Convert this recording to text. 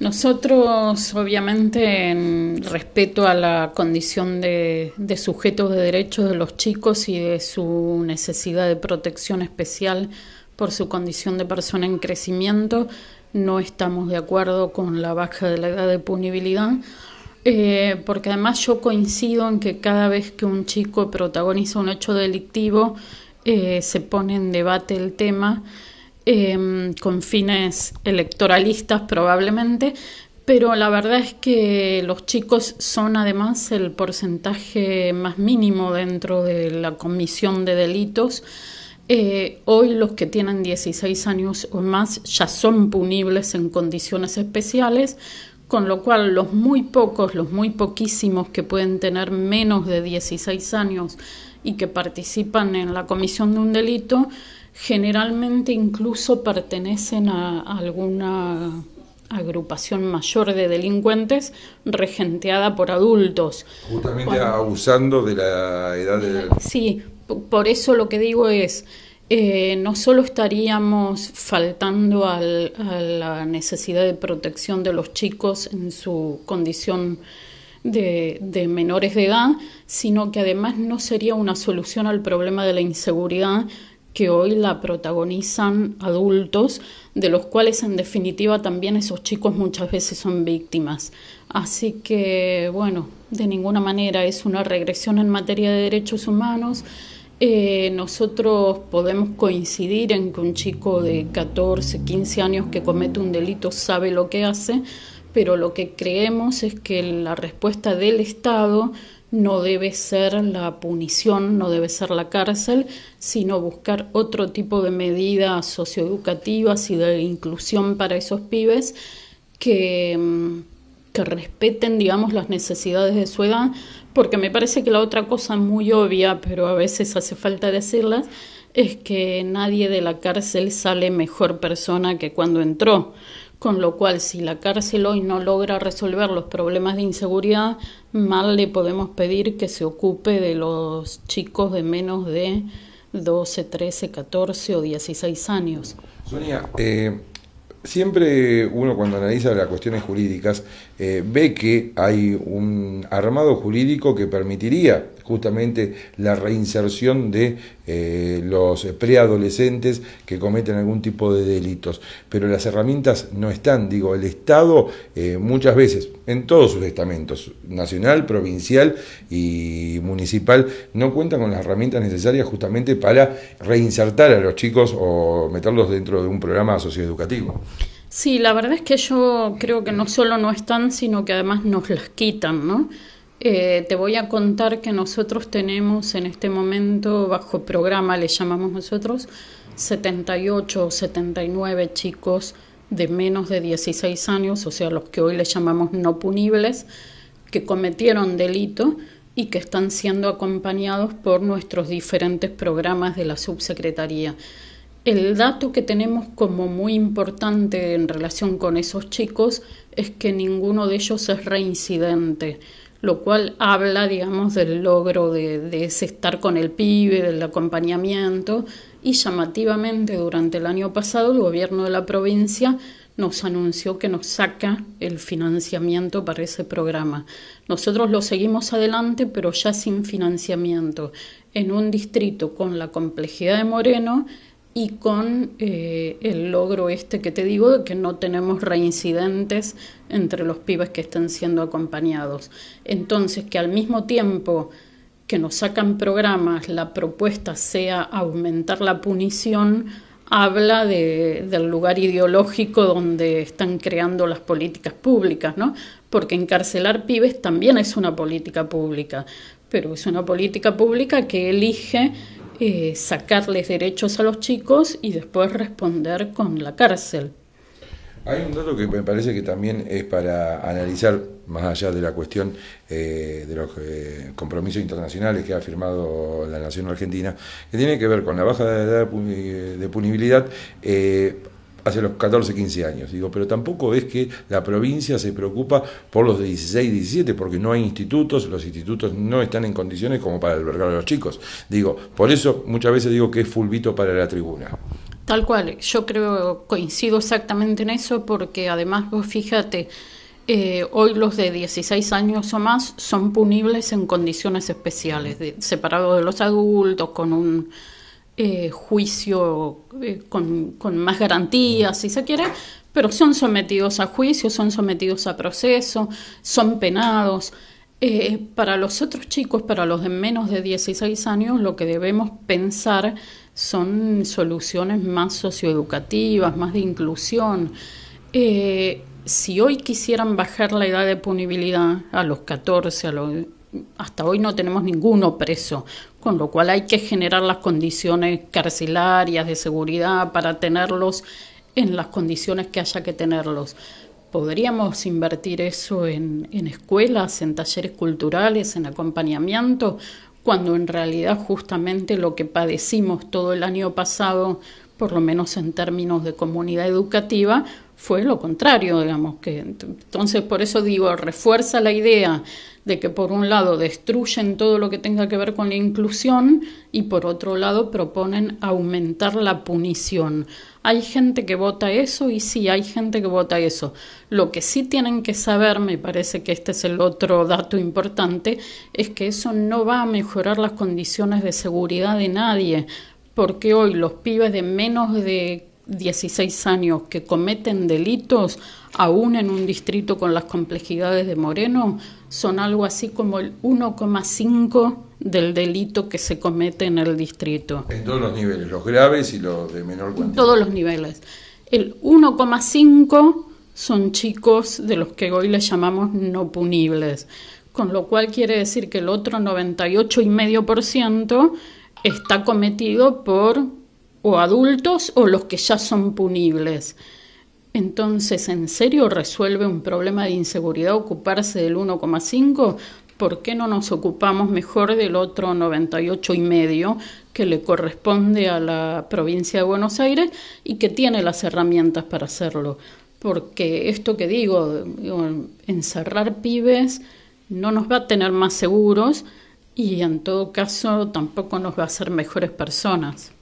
Nosotros, obviamente, en respeto a la condición de, sujetos de derechos de los chicos y de su necesidad de protección especial por su condición de persona en crecimiento, no estamos de acuerdo con la baja de la edad de punibilidad, eh, porque además yo coincido en que cada vez que un chico protagoniza un hecho delictivo, eh, se pone en debate el tema Em, con fines electoralistas probablemente, pero la verdad es que los chicos son además el porcentaje más mínimo dentro de la comisión de delitos. Eh, hoy los que tienen 16 años o más ya son punibles en condiciones especiales, con lo cual los muy pocos, los muy poquísimos que pueden tener menos de 16 años y que participan en la comisión de un delito generalmente incluso pertenecen a alguna agrupación mayor de delincuentes regenteada por adultos. Justamente abusando de la edad de... Sí, por eso lo que digo es, eh, no solo estaríamos faltando a la necesidad de protección de los chicos en su condición de, menores de edad, sino que además no sería una solución al problema de la inseguridad que hoy la protagonizan adultos, de los cuales en definitiva también esos chicos muchas veces son víctimas. Así que, bueno, de ninguna manera es una regresión en materia de derechos humanos. Eh, nosotros podemos coincidir en que un chico de 14, 15 años que comete un delito sabe lo que hace, pero lo que creemos es que la respuesta del Estado no debe ser la punición, no debe ser la cárcel, sino buscar otro tipo de medidas socioeducativas y de inclusión para esos pibes que, mm, que respeten, digamos, las necesidades de su edad, porque me parece que la otra cosa muy obvia, pero a veces hace falta decirlas, es que nadie de la cárcel sale mejor persona que cuando entró. Con lo cual, si la cárcel hoy no logra resolver los problemas de inseguridad, mal le podemos pedir que se ocupe de los chicos de menos de 12, 13, 14 o 16 años. Eh, Siempre uno cuando analiza las cuestiones jurídicas eh, ve que hay un armado jurídico que permitiría justamente la reinserción de eh, los preadolescentes que cometen algún tipo de delitos. Pero las herramientas no están, digo, el Estado eh, muchas veces, en todos sus estamentos, nacional, provincial y municipal, no cuenta con las herramientas necesarias justamente para reinsertar a los chicos o meterlos dentro de un programa socioeducativo. Sí, la verdad es que yo creo que no solo no están, sino que además nos las quitan, ¿no? Eh, te voy a contar que nosotros tenemos en este momento, bajo programa le llamamos nosotros, 78 o 79 chicos de menos de 16 años, o sea, los que hoy le llamamos no punibles, que cometieron delito y que están siendo acompañados por nuestros diferentes programas de la subsecretaría. El dato que tenemos como muy importante en relación con esos chicos es que ninguno de ellos es reincidente, lo cual habla, digamos, del logro de, ese estar con el pibe, del acompañamiento, y llamativamente durante el año pasado el gobierno de la provincia nos anunció que nos saca el financiamiento para ese programa. Nosotros lo seguimos adelante, pero ya sin financiamiento, en un distrito con la complejidad de Moreno y con eh, el logro este que te digo de que no tenemos reincidentes entre los pibes que están siendo acompañados. Entonces, que al mismo tiempo que nos sacan programas, la propuesta sea aumentar la punición, habla del lugar ideológico donde están creando las políticas públicas, ¿no? Porque encarcelar pibes también es una política pública, pero es una política pública que elige eh, sacarles derechos a los chicos y después responder con la cárcel. Hay un dato que me parece que también es para analizar, más allá de la cuestión eh, de los eh, compromisos internacionales que ha firmado la Nación Argentina, que tiene que ver con la baja de edad de punibilidad. Eh, hace los 14, 15 años. Digo, pero tampoco es que la provincia se preocupa por los de 16, 17, porque no hay institutos, los institutos no están en condiciones como para albergar a los chicos. Digo, por eso muchas veces digo que es fulbito para la tribuna. Tal cual, yo creo, coincido exactamente en eso, porque además vos fíjate, eh, hoy los de 16 años o más son punibles en condiciones especiales, de, separados de los adultos, con un eh, juicio eh, con, más garantías, si se quiere, pero son sometidos a juicio, son sometidos a proceso, son penados. Eh, para los otros chicos, para los de menos de 16 años, lo que debemos pensar son soluciones más socioeducativas, más de inclusión. si hoy quisieran bajar la edad de punibilidad a los 14, a los hasta hoy no tenemos ninguno preso, con lo cual hay que generar las condiciones carcelarias de seguridad para tenerlos en las condiciones que haya que tenerlos. Podríamos invertir eso en, en escuelas, en talleres culturales, en acompañamiento, cuando en realidad justamente lo que padecimos todo el año pasado, por lo menos en términos de comunidad educativa, fue lo contrario, digamos que entonces por eso digo, refuerza la idea de que por un lado destruyen todo lo que tenga que ver con la inclusión y por otro lado proponen aumentar la punición. Hay gente que vota eso y sí, hay gente que vota eso. Lo que sí tienen que saber, me parece que este es el otro dato importante, es que eso no va a mejorar las condiciones de seguridad de nadie, porque hoy los pibes de menos de 16 años que cometen delitos, aún en un distrito con las complejidades de Moreno, son algo así como el 1,5 del delito que se comete en el distrito. En todos los niveles, los graves y los de menor cuantía. todos los niveles. El 1,5 son chicos de los que hoy les llamamos no punibles, con lo cual quiere decir que el otro 98,5% está cometido por o adultos o los que ya son punibles. Entonces, ¿en serio resuelve un problema de inseguridad ocuparse del 1,5? ¿Por qué no nos ocupamos mejor del otro 98,5 que le corresponde a la provincia de Buenos Aires y que tiene las herramientas para hacerlo? Porque esto que digo, encerrar pibes no nos va a tener más seguros y en todo caso tampoco nos va a hacer mejores personas.